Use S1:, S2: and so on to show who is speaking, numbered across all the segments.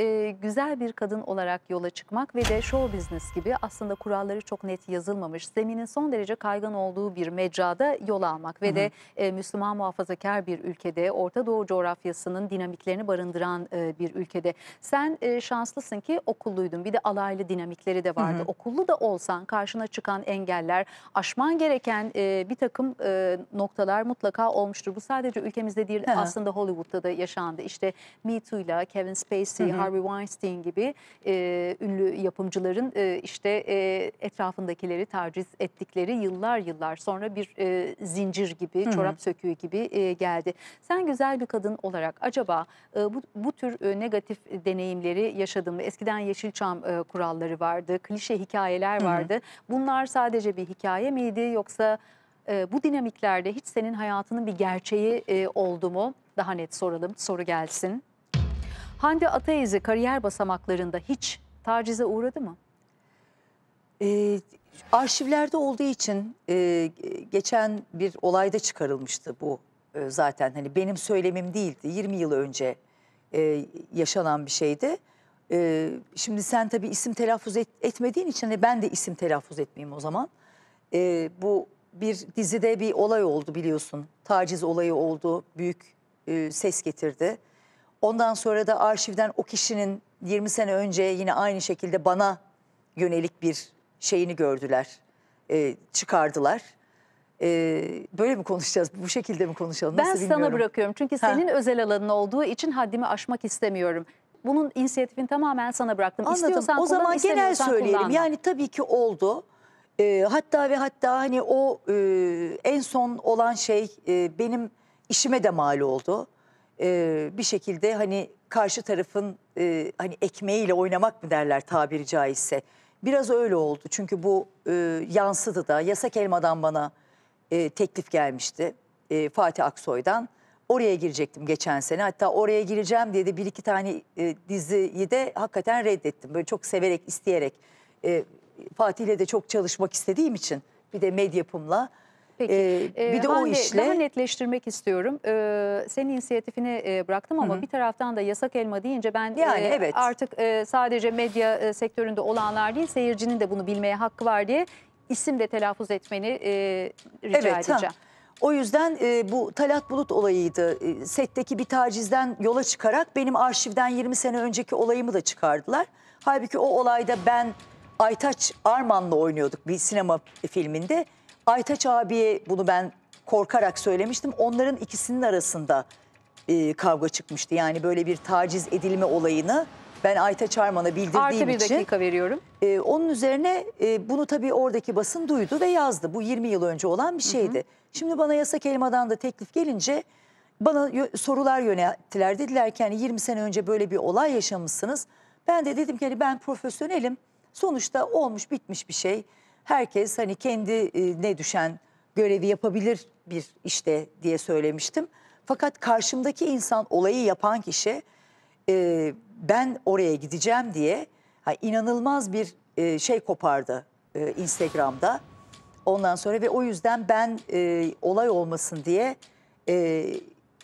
S1: e, güzel bir kadın olarak yola çıkmak ve de show business gibi aslında kuralları çok net yazılmamış, zeminin son derece kaygan olduğu bir mecrada yol almak ve Hı -hı. de e, Müslüman muhafazakar bir ülkede, Orta Doğu coğrafyasının dinamiklerini barındıran e, bir ülkede. Sen e, şanslısın ki okulluydun. Bir de alaylı dinamikleri de vardı. Hı -hı. Okullu da olsan karşına çıkan engeller, aşman gereken e, bir takım e, noktalar mutlaka olmuştur. Bu sadece ülkemizde değil, Hı -hı. aslında Hollywood'da da yaşandı. İşte Me Too'yla, Kevin Spacey, Hı -hı. Harvey Harvey Weinstein gibi e, ünlü yapımcıların e, işte e, etrafındakileri taciz ettikleri yıllar yıllar sonra bir e, zincir gibi, Hı -hı. çorap söküğü gibi e, geldi. Sen güzel bir kadın olarak acaba e, bu, bu tür e, negatif deneyimleri yaşadın mı? Eskiden Yeşilçam e, kuralları vardı, klişe hikayeler vardı. Hı -hı. Bunlar sadece bir hikaye miydi yoksa e, bu dinamiklerde hiç senin hayatının bir gerçeği e, oldu mu? Daha net soralım, soru gelsin. Hande Ataizi kariyer basamaklarında hiç tacize uğradı mı?
S2: Ee, arşivlerde olduğu için e, geçen bir olayda çıkarılmıştı bu e, zaten. Hani benim söylemim değildi. 20 yıl önce e, yaşanan bir şeydi. E, şimdi sen tabi isim telaffuz et, etmediğin için hani ben de isim telaffuz etmeyeyim o zaman. E, bu bir dizide bir olay oldu biliyorsun. Taciz olayı oldu. Büyük e, ses getirdi Ondan sonra da arşivden o kişinin 20 sene önce yine aynı şekilde bana yönelik bir şeyini gördüler, e, çıkardılar. E, böyle mi konuşacağız, bu şekilde mi konuşalım? Nasıl ben sana bırakıyorum çünkü ha. senin
S1: özel alanın olduğu için haddimi aşmak istemiyorum. Bunun inisiyatifini tamamen sana bıraktım. Anladım. İstiyorsan o zaman kullan, genel söyleyelim. Kullanma.
S2: Yani tabii ki oldu. E, hatta ve hatta hani o e, en son olan şey e, benim işime de mal oldu e, bir şekilde hani karşı tarafın e, hani ekmeğiyle oynamak mı derler tabiri caizse. Biraz öyle oldu çünkü bu e, yansıdı da yasak elmadan bana e, teklif gelmişti e, Fatih Aksoy'dan. Oraya girecektim geçen sene hatta oraya gireceğim diye de bir iki tane e, diziyi de hakikaten reddettim. Böyle çok severek isteyerek e, Fatih ile de çok çalışmak istediğim için bir de medyapımla yapımla Peki. Ee, bir ee, de Hande, o işle. Daha
S1: netleştirmek istiyorum. Ee, senin inisiyatifini e, bıraktım ama Hı -hı. bir taraftan da yasak elma deyince ben e, yani, e, evet. artık e, sadece medya e, sektöründe olanlar değil seyircinin de bunu bilmeye hakkı var diye isim de telaffuz etmeni e, rica evet, edeceğim. Ha.
S2: O yüzden e, bu Talat Bulut olayıydı. E, setteki bir tacizden yola çıkarak benim arşivden 20 sene önceki olayımı da çıkardılar. Halbuki o olayda ben Aytaç Arman'la oynuyorduk bir sinema filminde. Aytaç abiye bunu ben korkarak söylemiştim. Onların ikisinin arasında e, kavga çıkmıştı. Yani böyle bir taciz edilme olayını ben Aytaç Arman'a bildirdiğim için. Artı bir için. dakika veriyorum. E, onun üzerine e, bunu tabii oradaki basın duydu ve yazdı. Bu 20 yıl önce olan bir şeydi. Hı hı. Şimdi bana yasak elmadan da teklif gelince bana sorular yönelttiler. Dediler ki hani 20 sene önce böyle bir olay yaşamışsınız. Ben de dedim ki hani ben profesyonelim. Sonuçta olmuş bitmiş bir şey herkes hani kendi e, ne düşen görevi yapabilir bir işte diye söylemiştim. Fakat karşımdaki insan olayı yapan kişi e, ben oraya gideceğim diye inanılmaz bir e, şey kopardı Instagram'da. Ondan sonra ve o yüzden ben e, olay olmasın diye e,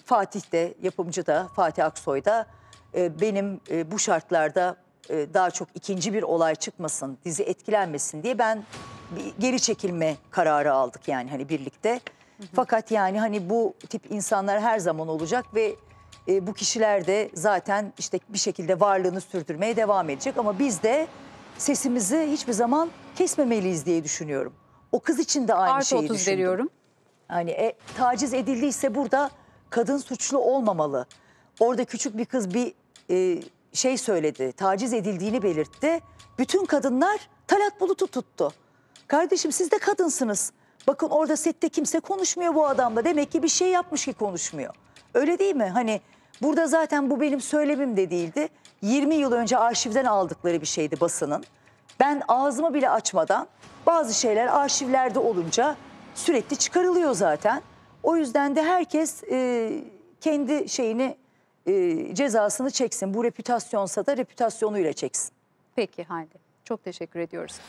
S2: Fatih de yapımcı da Fatih Aksoy da e, benim e, bu şartlarda e, daha çok ikinci bir olay çıkmasın, dizi etkilenmesin diye ben bir geri çekilme kararı aldık yani hani birlikte. Fakat yani hani bu tip insanlar her zaman olacak ve e, bu kişiler de zaten işte bir şekilde varlığını sürdürmeye devam edecek ama biz de sesimizi hiçbir zaman kesmemeliyiz diye düşünüyorum. O kız için de aynı Artı şeyi 30 düşündüm. veriyorum. Hani e, taciz edildiyse burada kadın suçlu olmamalı. Orada küçük bir kız bir e, şey söyledi, taciz edildiğini belirtti. Bütün kadınlar Talat Bulut'u tuttu. Kardeşim siz de kadınsınız. Bakın orada sette kimse konuşmuyor bu adamla. Demek ki bir şey yapmış ki konuşmuyor. Öyle değil mi? Hani burada zaten bu benim söylemim de değildi. 20 yıl önce arşivden aldıkları bir şeydi basının. Ben ağzımı bile açmadan bazı şeyler arşivlerde olunca sürekli çıkarılıyor zaten. O yüzden de herkes e, kendi şeyini e, cezasını çeksin. Bu reputasyonsa da repütasyonuyla çeksin. Peki Hande. Çok teşekkür ediyoruz.